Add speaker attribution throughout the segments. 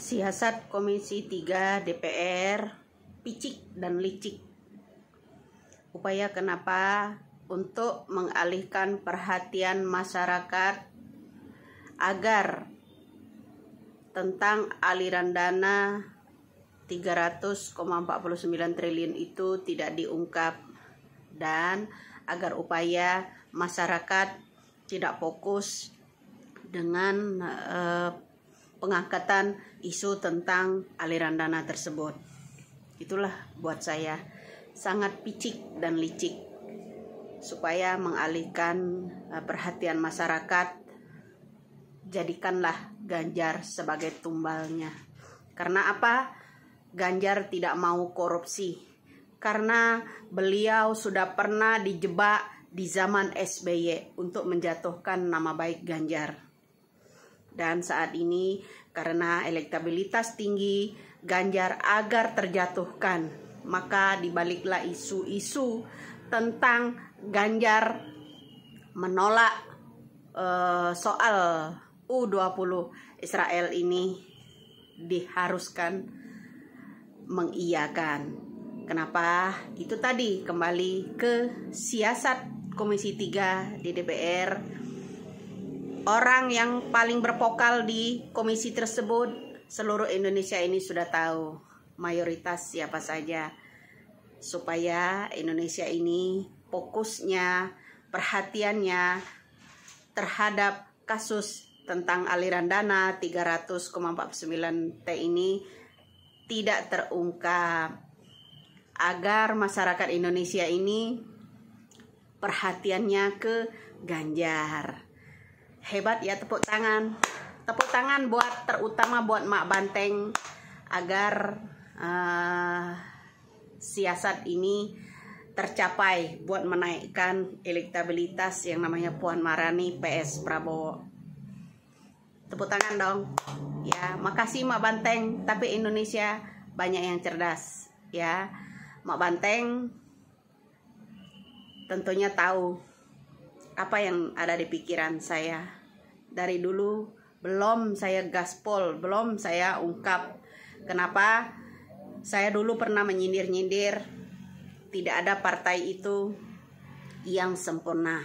Speaker 1: Siasat Komisi 3 DPR picik dan licik. Upaya kenapa untuk mengalihkan perhatian masyarakat agar tentang aliran dana 300,49 triliun itu tidak diungkap dan agar upaya masyarakat tidak fokus dengan uh, pengangkatan isu tentang aliran dana tersebut. Itulah buat saya sangat picik dan licik supaya mengalihkan eh, perhatian masyarakat jadikanlah Ganjar sebagai tumbalnya. Karena apa? Ganjar tidak mau korupsi. Karena beliau sudah pernah dijebak di zaman SBY untuk menjatuhkan nama baik Ganjar. Dan saat ini karena elektabilitas tinggi, Ganjar agar terjatuhkan. Maka dibaliklah isu-isu tentang Ganjar menolak uh, soal U20 Israel ini diharuskan mengiyakan. Kenapa? Itu tadi kembali ke siasat Komisi 3 di DPR orang yang paling berpokal di komisi tersebut seluruh Indonesia ini sudah tahu mayoritas siapa saja supaya Indonesia ini fokusnya perhatiannya terhadap kasus tentang aliran dana 300,49 T ini tidak terungkap agar masyarakat Indonesia ini perhatiannya ke Ganjar hebat ya tepuk tangan tepuk tangan buat terutama buat Mak Banteng agar uh, siasat ini tercapai buat menaikkan elektabilitas yang namanya Puan Marani PS Prabowo. Tepuk tangan dong. Ya, makasih Mak Banteng, tapi Indonesia banyak yang cerdas, ya. Mak Banteng tentunya tahu apa yang ada di pikiran saya dari dulu belum saya gaspol, belum saya ungkap. Kenapa? Saya dulu pernah menyindir-nyindir tidak ada partai itu yang sempurna.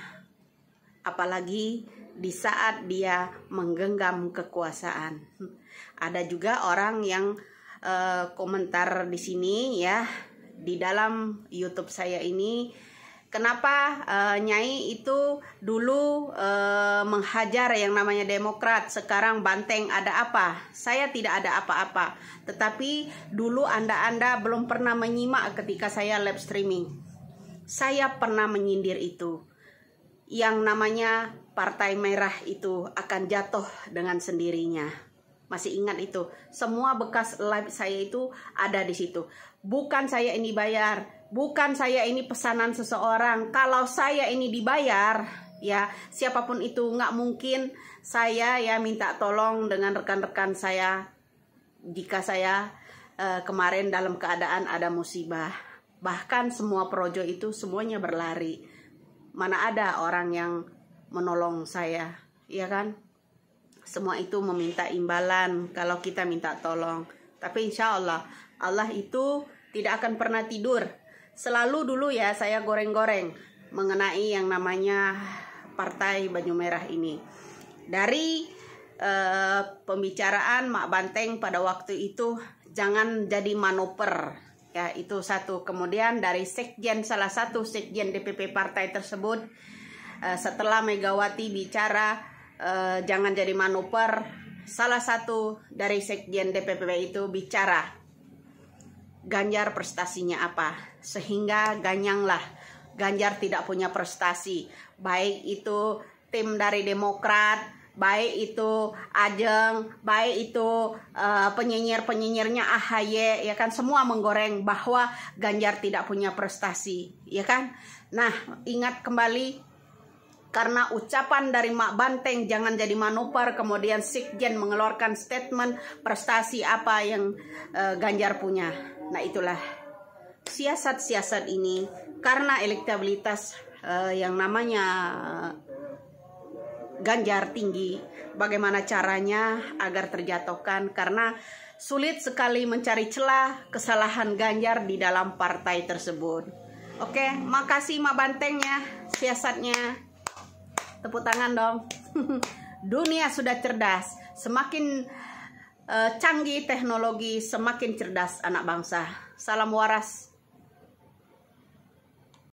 Speaker 1: Apalagi di saat dia menggenggam kekuasaan. Ada juga orang yang uh, komentar di sini ya di dalam YouTube saya ini kenapa uh, Nyai itu dulu uh, menghajar yang namanya Demokrat, sekarang banteng ada apa? Saya tidak ada apa-apa. Tetapi dulu Anda-anda belum pernah menyimak ketika saya live streaming. Saya pernah menyindir itu. Yang namanya Partai Merah itu akan jatuh dengan sendirinya. Masih ingat itu. Semua bekas live saya itu ada di situ. Bukan saya ini bayar, bukan saya ini pesanan seseorang. Kalau saya ini dibayar, ya siapapun itu nggak mungkin saya ya minta tolong dengan rekan-rekan saya jika saya uh, kemarin dalam keadaan ada musibah bahkan semua projo itu semuanya berlari mana ada orang yang menolong saya ya kan semua itu meminta imbalan kalau kita minta tolong. Tapi insya Allah, Allah itu tidak akan pernah tidur. Selalu dulu ya saya goreng-goreng mengenai yang namanya partai Banyu Merah ini. Dari eh, pembicaraan Mak Banteng pada waktu itu jangan jadi manuver ya itu satu kemudian dari sekjen salah satu sekjen DPP partai tersebut eh, setelah Megawati bicara uh, jangan jadi manuver salah satu dari sekjen DPP itu bicara Ganjar prestasinya apa sehingga ganyanglah Ganjar tidak punya prestasi baik itu tim dari Demokrat baik itu Ajeng baik itu uh, eh, penyinyir penyinyirnya AHY ya kan semua menggoreng bahwa Ganjar tidak punya prestasi ya kan nah ingat kembali karena ucapan dari Mak Banteng jangan jadi manuver, kemudian Sekjen mengeluarkan statement prestasi apa yang uh, Ganjar punya. Nah itulah siasat-siasat ini karena elektabilitas uh, yang namanya eh, Ganjar tinggi, bagaimana caranya agar terjatuhkan karena sulit sekali mencari celah kesalahan Ganjar di dalam partai tersebut. Oke, makasih Mak Bantengnya, siasatnya. Tepuk tangan dong. Dunia sudah cerdas. Semakin uh, canggih teknologi, semakin cerdas anak bangsa. Salam waras.